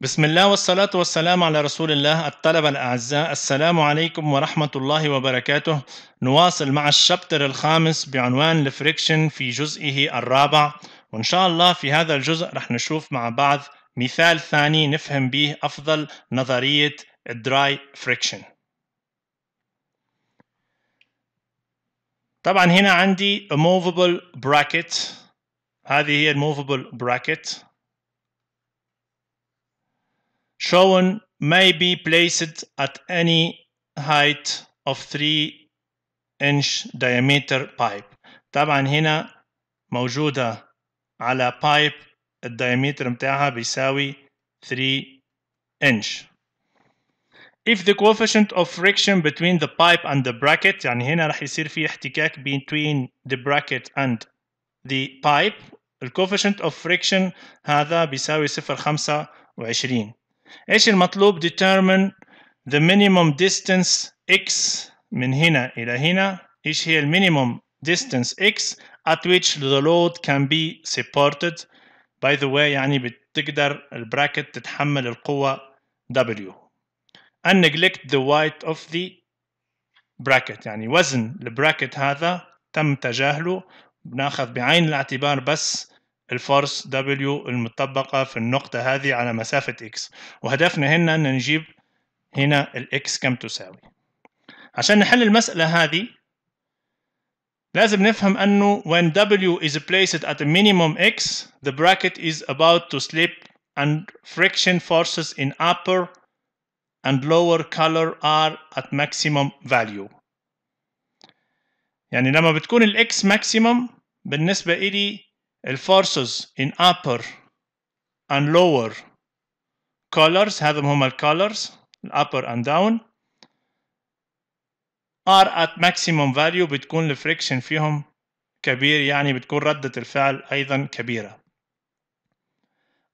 بسم الله والصلاة والسلام على رسول الله الطلبة الأعزاء السلام عليكم ورحمة الله وبركاته نواصل مع الشابتر الخامس بعنوان الفريكشن في جزئه الرابع وإن شاء الله في هذا الجزء رح نشوف مع بعض مثال ثاني نفهم به أفضل نظرية الدراي فريكشن طبعا هنا عندي a movable bracket هذه هي الموفبل bracket Throne may be placed at any height of 3 inch diameter pipe طبعا هنا موجودة على بايب الدايمتر متاعها بيساوي 3 inch If the coefficient of friction between the pipe and the bracket يعني هنا رح يصير في احتكاك between the bracket and the pipe ال coefficient of friction هذا بيساوي 0.25 ايش المطلوب determine the minimum distance x من هنا إلى هنا ايش هي المينيموم distance x at which the load can be supported by the way يعني بتقدر البراكت تتحمل القوة W and neglect the weight of the bracket يعني وزن البراكت هذا تم تجاهله بناخذ بعين الاعتبار بس الفورس W المطبقة في النقطة هذه على مسافة X وهدفنا هنا أن نجيب هنا X كم تساوي عشان نحل المسألة هذه لازم نفهم أنه when W is placed at a minimum X the bracket is about to slip and friction forces in upper and lower color are at maximum value يعني لما بتكون X maximum بالنسبة إلي الفورسز in upper and lower colors هذم هما الكولرز upper and down are at maximum value بتكون الفريكشن فيهم كبير يعني بتكون ردة الفعل أيضا كبيرة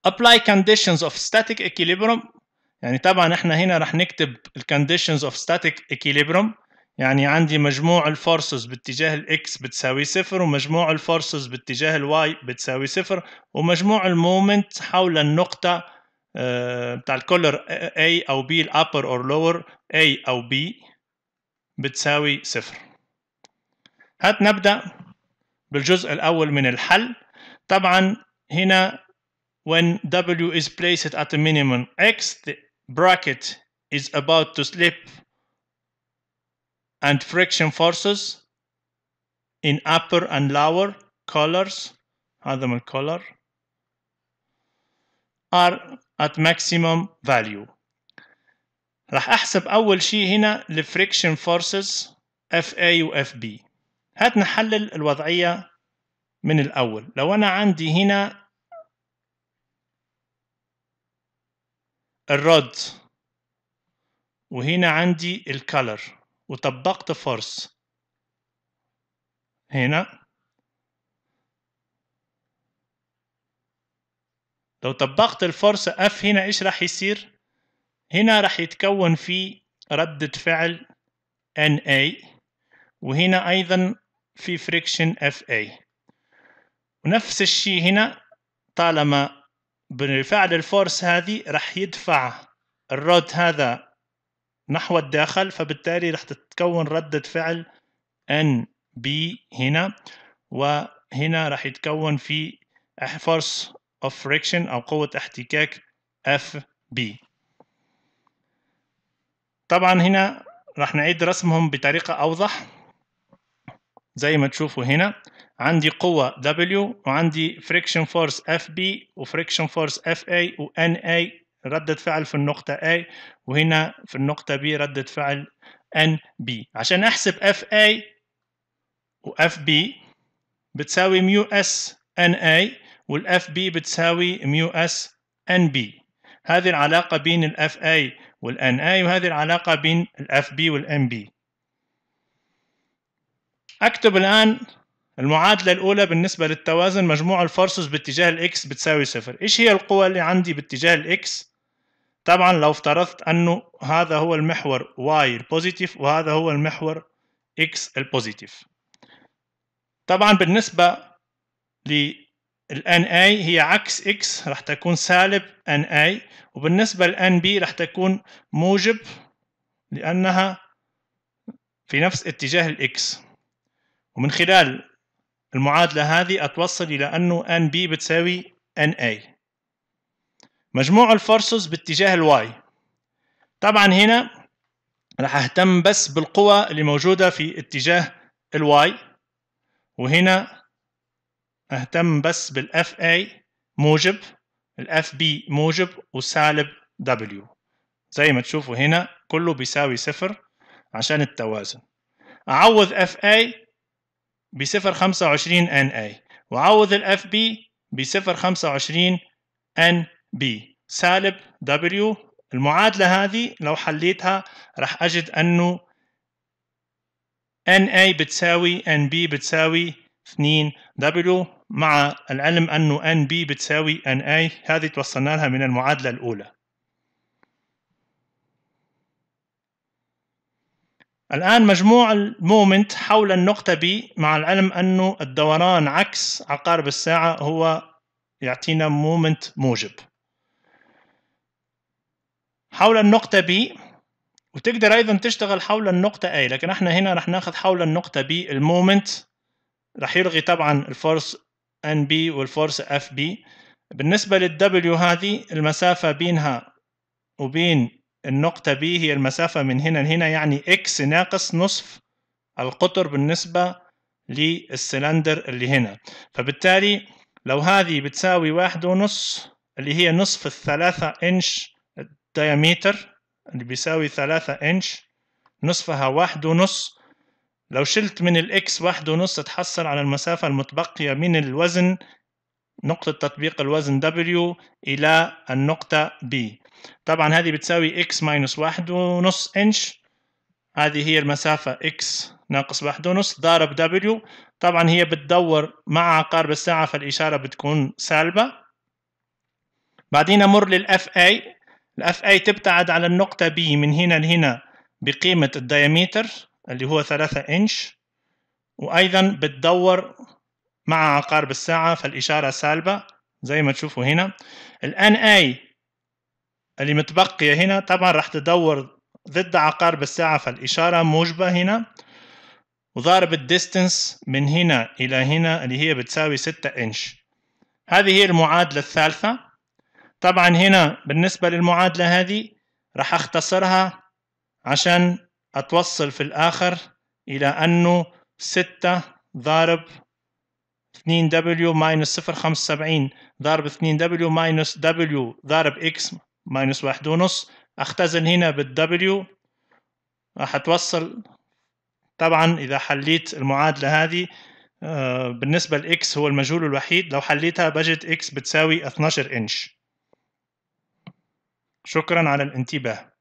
apply conditions of static equilibrium يعني طبعا احنا هنا رح نكتب conditions of static equilibrium يعني عندي مجموع الفورسز باتجاه الاكس بتساوي صفر ومجموع الفورسز باتجاه الواي بتساوي صفر ومجموع المومنت حول النقطة آه، بتاع الكولر A أو B الأبر or لور A أو B بتساوي صفر هات نبدأ بالجزء الأول من الحل طبعا هنا when W is placed at a minimum X the bracket is about to slip and friction forces in upper and lower colors هذا من color are at maximum value راح احسب اول شيء هنا الفريكشن forces FA و بي هات نحلل الوضعية من الأول لو أنا عندي هنا الرد وهنا عندي الكالر وطبقت فورس هنا لو طبقت الفورس اف هنا إيش راح يصير؟ هنا راح يتكون في ردة فعل NA وهنا أيضا في فريكشن FA ونفس الشيء هنا طالما بنفعل الفورس هذه راح يدفع الرود هذا نحو الداخل فبالتالي رح تتكون ردة فعل ان بي هنا وهنا رح يتكون في force of friction أو قوة احتكاك اف بي طبعا هنا رح نعيد رسمهم بطريقة أوضح زي ما تشوفوا هنا عندي قوة W وعندي friction force FB و friction force FA و NA ردة فعل في النقطة A وهنا في النقطة B ردة فعل NB عشان أحسب FA و FB بتساوي ميو S NA وال FB بتساوي ميو S NB هذه العلاقة بين ال FA وال NA وهذه العلاقة بين ال FB وال NB أكتب الآن المعادلة الأولى بالنسبة للتوازن مجموع الفورسز باتجاه الإكس بتساوي صفر، إيش هي القوى اللي عندي باتجاه الإكس؟ طبعا لو افترضت انه هذا هو المحور y البوزيتيف وهذا هو المحور x البوزيتيف طبعا بالنسبة للان اي هي عكس x راح تكون سالب ان اي وبالنسبة لان بي راح تكون موجب لأنها في نفس اتجاه x ومن خلال المعادلة هذه أتوصل إلى أنه ان بي بتساوي ان اي مجموع الفورسز باتجاه الواي طبعا هنا راح اهتم بس بالقوى اللي موجودة في اتجاه الواي وهنا اهتم بس بالاف اي موجب الاف بي موجب وسالب دبليو زي ما تشوفوا هنا كله بيساوي صفر عشان التوازن اعوض اف اي بصفر خمسة وعشرين ان اي واعوض الاف بي بصفر خمسة وعشرين ان بي سالب W المعادلة هذه لو حليتها راح أجد أنه NA بتساوي NB بتساوي 2W مع العلم أنه NB بتساوي NA هذه توصلنا لها من المعادلة الأولى الآن مجموع المومنت حول النقطة B مع العلم أنه الدوران عكس عقارب الساعة هو يعطينا مومنت موجب حول النقطة B وتقدر أيضا تشتغل حول النقطة A لكن احنا هنا راح ناخذ حول النقطة B المومنت راح يلغي طبعا الفورس NB والفورس FB بالنسبة لل W هذه المسافة بينها وبين النقطة B هي المسافة من هنا لهنا يعني X ناقص نصف القطر بالنسبة للسلندر اللي هنا فبالتالي لو هذه بتساوي واحد ونص اللي هي نصف الثلاثة إنش دايمتر اللي بيساوي ثلاثة انش نصفها واحد ونص لو شلت من الاكس واحد ونص تحصل على المسافة المتبقية من الوزن نقطة تطبيق الوزن W إلى النقطة B طبعا هذه بتساوي x ماينس واحد ونص انش هذه هي المسافة x ناقص واحد ونص ضارب W طبعا هي بتدور مع عقارب الساعة فالإشارة بتكون سالبة بعدين أمر للFA الاف اي تبتعد على النقطة B من هنا لهنا بقيمة الدياميتر اللي هو ثلاثة إنش وأيضا بتدور مع عقارب الساعة فالإشارة سالبة زي ما تشوفوا هنا الان اي اللي متبقية هنا طبعا راح تدور ضد عقارب الساعة فالإشارة موجبة هنا وضارب الديستنس من هنا إلى هنا اللي هي بتساوي ستة إنش هذه هي المعادلة الثالثة طبعا هنا بالنسبة للمعادلة هذه راح أختصرها عشان أتوصل في الآخر إلى أنه ستة ضارب 2W ماينس 0.75 ضرب 2W ماينس W ضرب X ماينس واحد ونص أختزل هنا بالW راح أتوصل طبعا إذا حليت المعادلة هذه آه، بالنسبة لX هو المجهول الوحيد لو حليتها بجد X بتساوي 12 إنش شكرا على الانتباه